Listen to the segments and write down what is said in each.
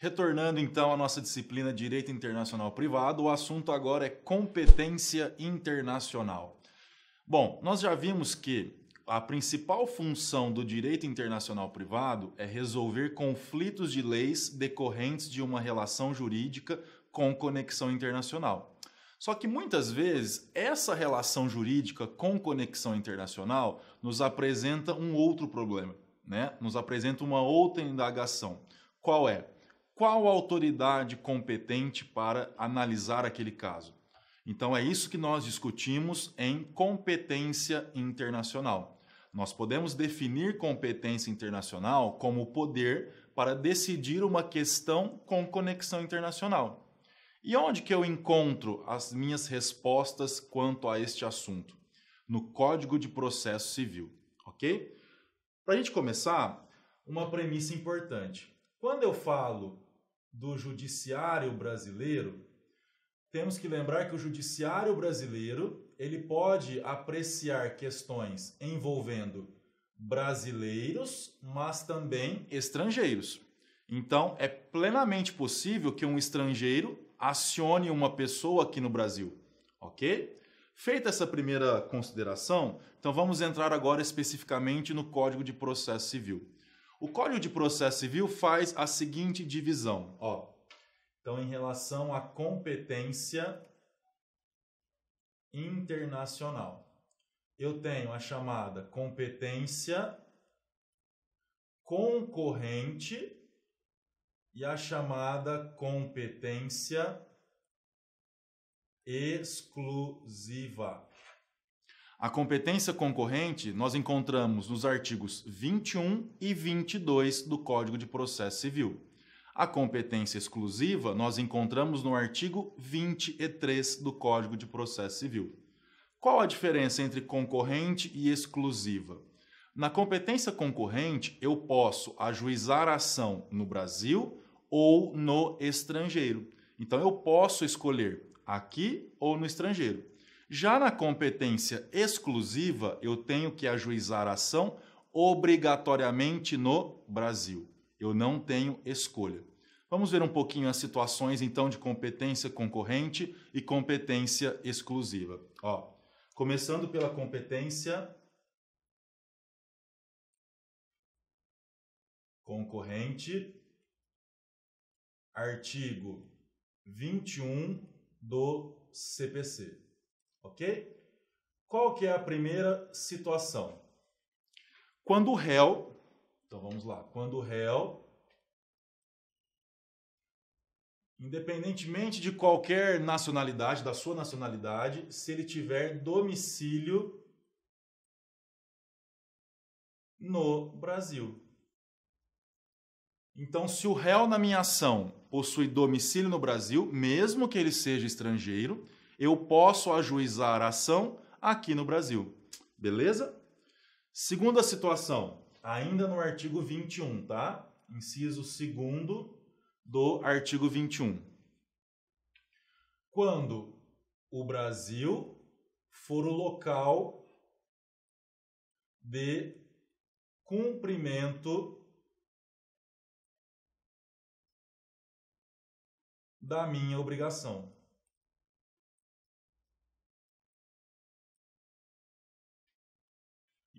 Retornando então à nossa disciplina Direito Internacional Privado, o assunto agora é competência internacional. Bom, nós já vimos que a principal função do direito internacional privado é resolver conflitos de leis decorrentes de uma relação jurídica com conexão internacional. Só que muitas vezes essa relação jurídica com conexão internacional nos apresenta um outro problema, né? Nos apresenta uma outra indagação. Qual é? qual a autoridade competente para analisar aquele caso. Então é isso que nós discutimos em competência internacional. Nós podemos definir competência internacional como o poder para decidir uma questão com conexão internacional. E onde que eu encontro as minhas respostas quanto a este assunto? No Código de Processo Civil, ok? Para a gente começar, uma premissa importante. Quando eu falo do judiciário brasileiro, temos que lembrar que o judiciário brasileiro, ele pode apreciar questões envolvendo brasileiros, mas também estrangeiros. Então, é plenamente possível que um estrangeiro acione uma pessoa aqui no Brasil, ok? Feita essa primeira consideração, então vamos entrar agora especificamente no Código de Processo Civil. O Código de Processo Civil faz a seguinte divisão, ó. Então, em relação à competência internacional, eu tenho a chamada competência concorrente e a chamada competência exclusiva. A competência concorrente nós encontramos nos artigos 21 e 22 do Código de Processo Civil. A competência exclusiva nós encontramos no artigo 23 do Código de Processo Civil. Qual a diferença entre concorrente e exclusiva? Na competência concorrente, eu posso ajuizar a ação no Brasil ou no estrangeiro. Então, eu posso escolher aqui ou no estrangeiro. Já na competência exclusiva, eu tenho que ajuizar a ação obrigatoriamente no Brasil. Eu não tenho escolha. Vamos ver um pouquinho as situações então de competência concorrente e competência exclusiva. Ó, começando pela competência concorrente, artigo 21 do CPC. Ok? Qual que é a primeira situação? Quando o réu, então vamos lá, quando o réu, independentemente de qualquer nacionalidade, da sua nacionalidade, se ele tiver domicílio no Brasil. Então, se o réu na minha ação possui domicílio no Brasil, mesmo que ele seja estrangeiro, eu posso ajuizar a ação aqui no Brasil. Beleza? Segunda situação, ainda no artigo 21, tá? Inciso 2 do artigo 21. Quando o Brasil for o local de cumprimento da minha obrigação.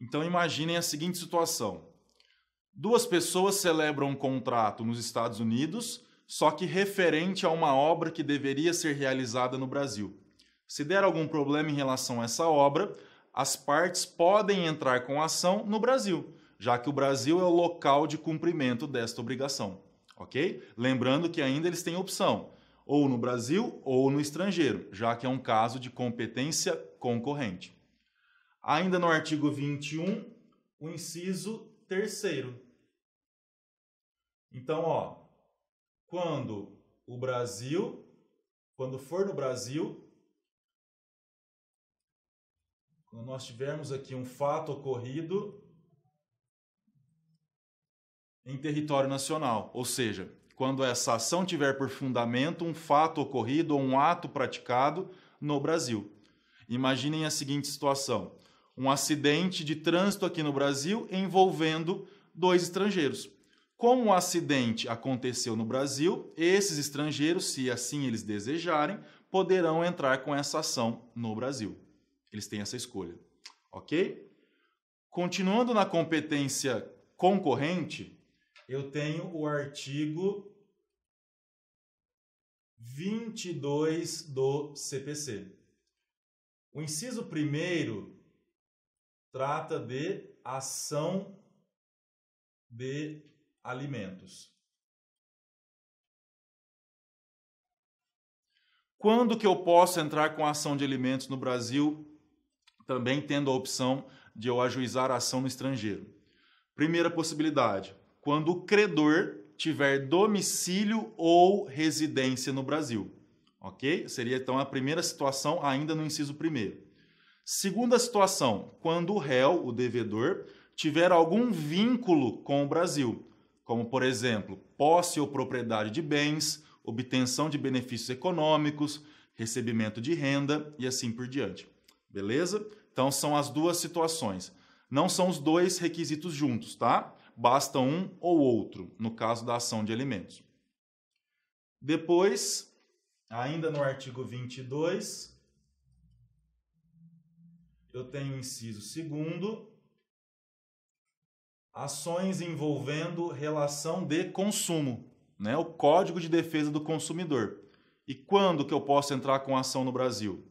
Então imaginem a seguinte situação: duas pessoas celebram um contrato nos Estados Unidos, só que referente a uma obra que deveria ser realizada no Brasil. Se der algum problema em relação a essa obra, as partes podem entrar com ação no Brasil, já que o Brasil é o local de cumprimento desta obrigação, ok? Lembrando que ainda eles têm opção, ou no Brasil ou no estrangeiro, já que é um caso de competência concorrente. Ainda no artigo 21, o inciso terceiro. Então, ó, quando o Brasil, quando for no Brasil, quando nós tivermos aqui um fato ocorrido em território nacional, ou seja, quando essa ação tiver por fundamento um fato ocorrido ou um ato praticado no Brasil. Imaginem a seguinte situação: um acidente de trânsito aqui no Brasil envolvendo dois estrangeiros. Como o acidente aconteceu no Brasil, esses estrangeiros, se assim eles desejarem, poderão entrar com essa ação no Brasil. Eles têm essa escolha, ok? Continuando na competência concorrente, eu tenho o artigo 22 do CPC. O inciso primeiro trata de ação de alimentos. Quando que eu posso entrar com ação de alimentos no Brasil, também tendo a opção de eu ajuizar a ação no estrangeiro? Primeira possibilidade, quando o credor tiver domicílio ou residência no Brasil. Ok? Seria então a primeira situação, ainda no inciso primeiro. Segunda situação, quando o réu, o devedor, tiver algum vínculo com o Brasil, como, por exemplo, posse ou propriedade de bens, obtenção de benefícios econômicos, recebimento de renda e assim por diante. Beleza? Então são as duas situações. Não são os dois requisitos juntos, tá? Basta um ou outro, no caso da ação de alimentos. Depois, ainda no artigo 22, eu tenho inciso segundo, ações envolvendo relação de consumo, né? o Código de Defesa do Consumidor. E quando que eu posso entrar com ação no Brasil?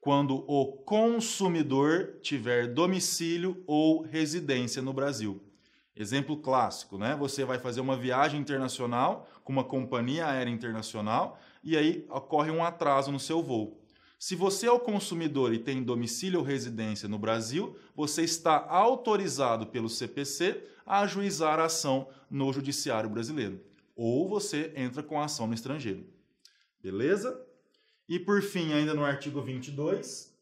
Quando o consumidor tiver domicílio ou residência no Brasil. Exemplo clássico, né? Você vai fazer uma viagem internacional com uma companhia aérea internacional e aí ocorre um atraso no seu voo. Se você é o consumidor e tem domicílio ou residência no Brasil, você está autorizado pelo CPC a ajuizar a ação no judiciário brasileiro. Ou você entra com a ação no estrangeiro. Beleza? E por fim, ainda no artigo 22,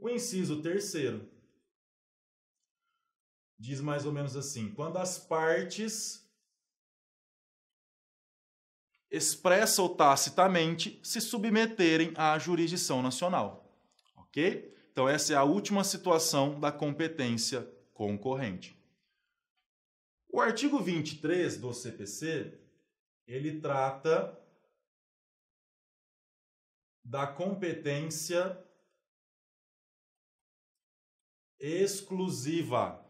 o inciso terceiro diz mais ou menos assim: quando as partes expressa ou tacitamente, se submeterem à jurisdição nacional. Ok? Então, essa é a última situação da competência concorrente. O artigo 23 do CPC, ele trata da competência exclusiva.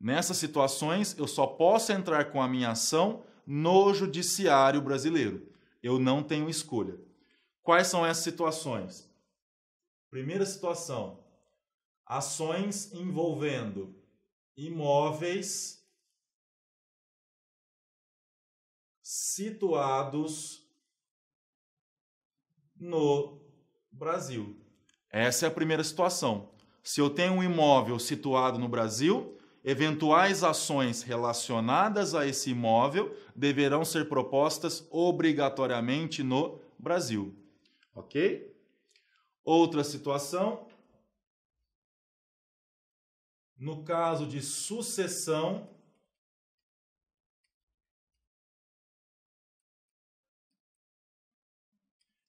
Nessas situações, eu só posso entrar com a minha ação no judiciário brasileiro. Eu não tenho escolha. Quais são essas situações? Primeira situação: ações envolvendo imóveis situados no Brasil. Essa é a primeira situação. Se eu tenho um imóvel situado no Brasil, Eventuais ações relacionadas a esse imóvel deverão ser propostas obrigatoriamente no Brasil. Ok? Outra situação. No caso de sucessão,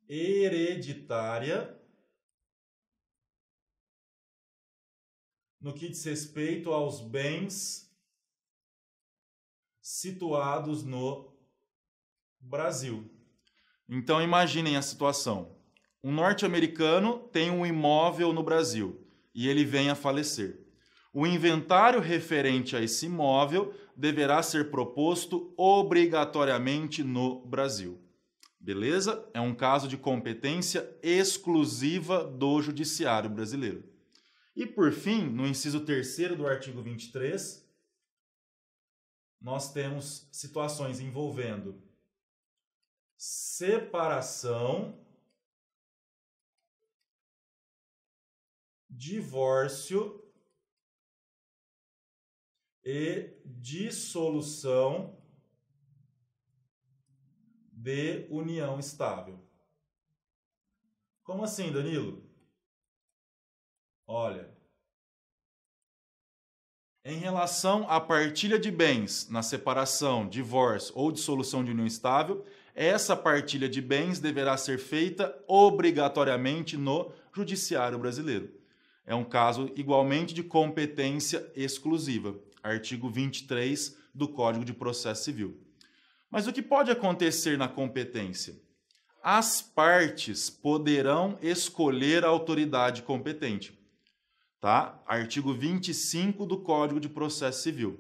hereditária no que diz respeito aos bens situados no Brasil. Então imaginem a situação. Um norte-americano tem um imóvel no Brasil e ele vem a falecer. O inventário referente a esse imóvel deverá ser proposto obrigatoriamente no Brasil. Beleza? É um caso de competência exclusiva do Judiciário Brasileiro. E por fim, no inciso 3 do artigo 23, nós temos situações envolvendo separação, divórcio e dissolução de união estável. Como assim, Danilo? Olha, em relação à partilha de bens na separação, divórcio ou dissolução de união estável, essa partilha de bens deverá ser feita obrigatoriamente no Judiciário Brasileiro. É um caso igualmente de competência exclusiva, artigo 23 do Código de Processo Civil. Mas o que pode acontecer na competência? As partes poderão escolher a autoridade competente tá? Artigo 25 do Código de Processo Civil.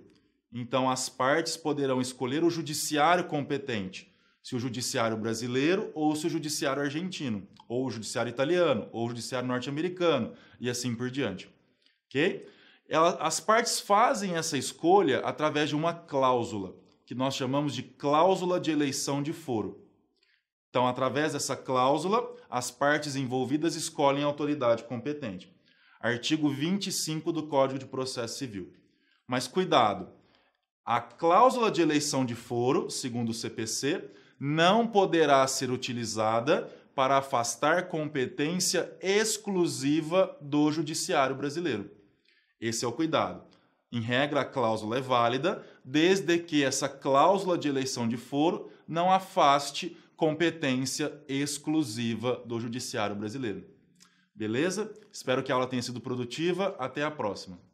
Então, as partes poderão escolher o judiciário competente, se o judiciário brasileiro ou se o judiciário argentino, ou o judiciário italiano, ou o judiciário norte-americano, e assim por diante. Ok? Ela, as partes fazem essa escolha através de uma cláusula, que nós chamamos de cláusula de eleição de foro. Então, através dessa cláusula, as partes envolvidas escolhem a autoridade competente. Artigo 25 do Código de Processo Civil. Mas cuidado, a cláusula de eleição de foro, segundo o CPC, não poderá ser utilizada para afastar competência exclusiva do judiciário brasileiro. Esse é o cuidado. Em regra, a cláusula é válida, desde que essa cláusula de eleição de foro não afaste competência exclusiva do judiciário brasileiro. Beleza? Espero que a aula tenha sido produtiva. Até a próxima.